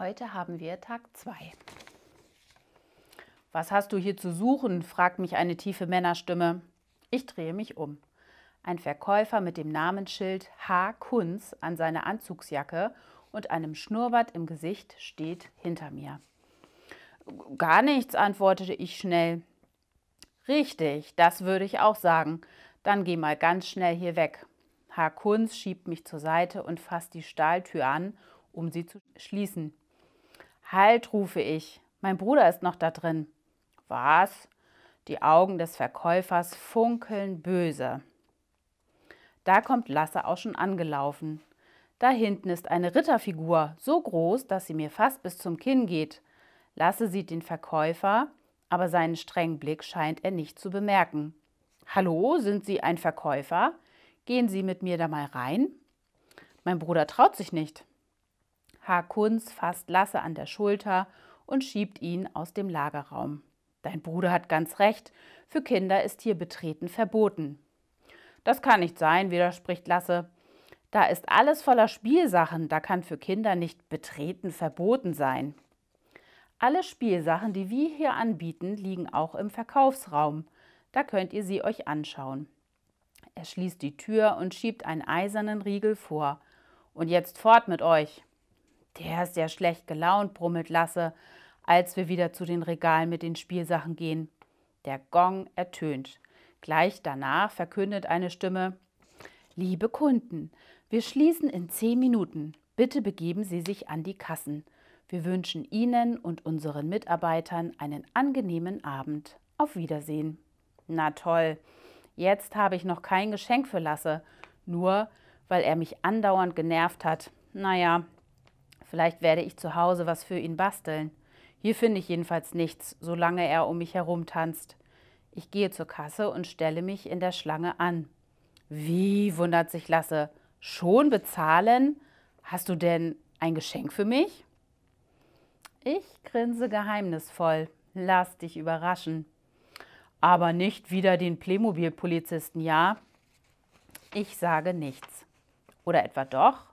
Heute haben wir Tag 2. Was hast du hier zu suchen? fragt mich eine tiefe Männerstimme. Ich drehe mich um. Ein Verkäufer mit dem Namensschild H. Kunz an seiner Anzugsjacke und einem Schnurrbart im Gesicht steht hinter mir. Gar nichts, antwortete ich schnell. Richtig, das würde ich auch sagen. Dann geh mal ganz schnell hier weg. H. Kunz schiebt mich zur Seite und fasst die Stahltür an, um sie zu schließen. Halt, rufe ich, mein Bruder ist noch da drin. Was? Die Augen des Verkäufers funkeln böse. Da kommt Lasse auch schon angelaufen. Da hinten ist eine Ritterfigur, so groß, dass sie mir fast bis zum Kinn geht. Lasse sieht den Verkäufer, aber seinen strengen Blick scheint er nicht zu bemerken. Hallo, sind Sie ein Verkäufer? Gehen Sie mit mir da mal rein? Mein Bruder traut sich nicht. H. fasst Lasse an der Schulter und schiebt ihn aus dem Lagerraum. Dein Bruder hat ganz recht, für Kinder ist hier Betreten verboten. Das kann nicht sein, widerspricht Lasse. Da ist alles voller Spielsachen, da kann für Kinder nicht Betreten verboten sein. Alle Spielsachen, die wir hier anbieten, liegen auch im Verkaufsraum. Da könnt ihr sie euch anschauen. Er schließt die Tür und schiebt einen eisernen Riegel vor. Und jetzt fort mit euch. Der ist ja schlecht gelaunt, brummelt Lasse, als wir wieder zu den Regalen mit den Spielsachen gehen. Der Gong ertönt. Gleich danach verkündet eine Stimme, Liebe Kunden, wir schließen in zehn Minuten. Bitte begeben Sie sich an die Kassen. Wir wünschen Ihnen und unseren Mitarbeitern einen angenehmen Abend. Auf Wiedersehen. Na toll, jetzt habe ich noch kein Geschenk für Lasse, nur weil er mich andauernd genervt hat. Naja, Vielleicht werde ich zu Hause was für ihn basteln. Hier finde ich jedenfalls nichts, solange er um mich herum tanzt. Ich gehe zur Kasse und stelle mich in der Schlange an. Wie, wundert sich Lasse, schon bezahlen? Hast du denn ein Geschenk für mich? Ich grinse geheimnisvoll. Lass dich überraschen. Aber nicht wieder den Playmobil-Polizisten, ja? Ich sage nichts. Oder etwa doch?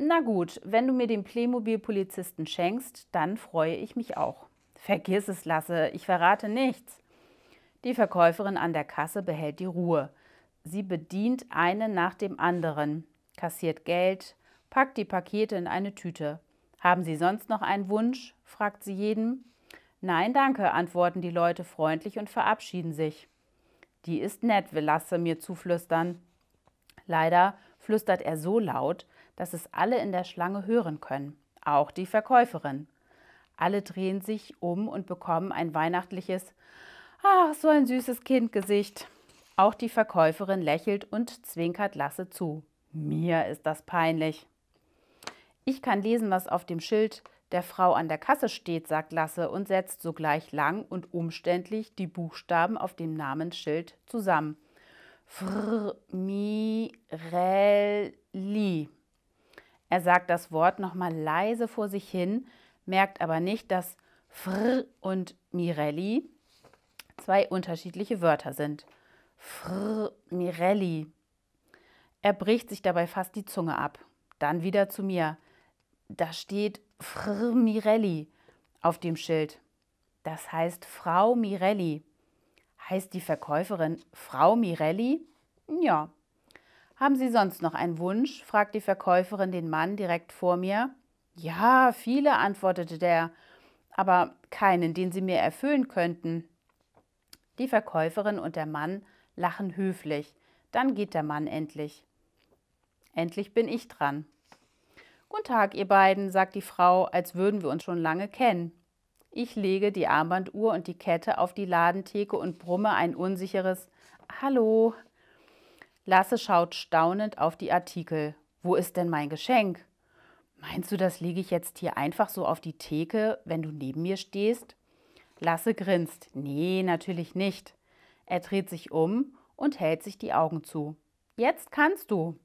Na gut, wenn du mir den Playmobil-Polizisten schenkst, dann freue ich mich auch. Vergiss es, Lasse, ich verrate nichts. Die Verkäuferin an der Kasse behält die Ruhe. Sie bedient einen nach dem anderen, kassiert Geld, packt die Pakete in eine Tüte. Haben Sie sonst noch einen Wunsch? fragt sie jeden. Nein, danke, antworten die Leute freundlich und verabschieden sich. Die ist nett, will Lasse mir zuflüstern. Leider flüstert er so laut, dass es alle in der Schlange hören können, auch die Verkäuferin. Alle drehen sich um und bekommen ein weihnachtliches Ach, so ein süßes Kindgesicht. Auch die Verkäuferin lächelt und zwinkert Lasse zu. Mir ist das peinlich. Ich kann lesen, was auf dem Schild der Frau an der Kasse steht, sagt Lasse und setzt sogleich lang und umständlich die Buchstaben auf dem Namensschild zusammen. Frmirelli. Er sagt das Wort nochmal leise vor sich hin, merkt aber nicht, dass Fr und Mirelli zwei unterschiedliche Wörter sind. Fr Mirelli. Er bricht sich dabei fast die Zunge ab. Dann wieder zu mir. Da steht Fr Mirelli auf dem Schild. Das heißt Frau Mirelli. Heißt die Verkäuferin Frau Mirelli? Ja, haben Sie sonst noch einen Wunsch? fragt die Verkäuferin den Mann direkt vor mir. Ja, viele, antwortete der, aber keinen, den Sie mir erfüllen könnten. Die Verkäuferin und der Mann lachen höflich. Dann geht der Mann endlich. Endlich bin ich dran. Guten Tag, ihr beiden, sagt die Frau, als würden wir uns schon lange kennen. Ich lege die Armbanduhr und die Kette auf die Ladentheke und brumme ein unsicheres Hallo. Lasse schaut staunend auf die Artikel. Wo ist denn mein Geschenk? Meinst du, das lege ich jetzt hier einfach so auf die Theke, wenn du neben mir stehst? Lasse grinst. Nee, natürlich nicht. Er dreht sich um und hält sich die Augen zu. Jetzt kannst du.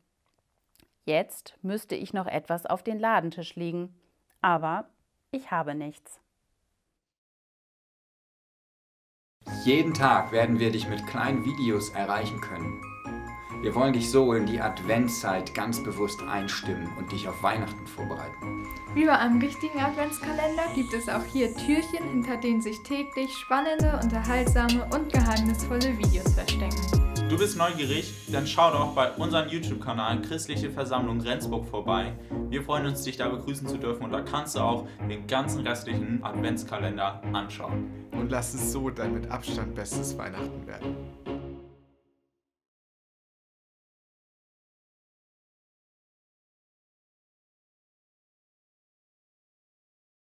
Jetzt müsste ich noch etwas auf den Ladentisch legen, aber ich habe nichts. Jeden Tag werden wir dich mit kleinen Videos erreichen können. Wir wollen dich so in die Adventszeit ganz bewusst einstimmen und dich auf Weihnachten vorbereiten. Wie bei einem richtigen Adventskalender gibt es auch hier Türchen, hinter denen sich täglich spannende, unterhaltsame und geheimnisvolle Videos verstecken. Du bist neugierig? Dann schau doch bei unserem YouTube-Kanal Christliche Versammlung Rendsburg vorbei. Wir freuen uns, dich da begrüßen zu dürfen und da kannst du auch den ganzen restlichen Adventskalender anschauen. Und lass es so dein mit Abstand bestes Weihnachten werden.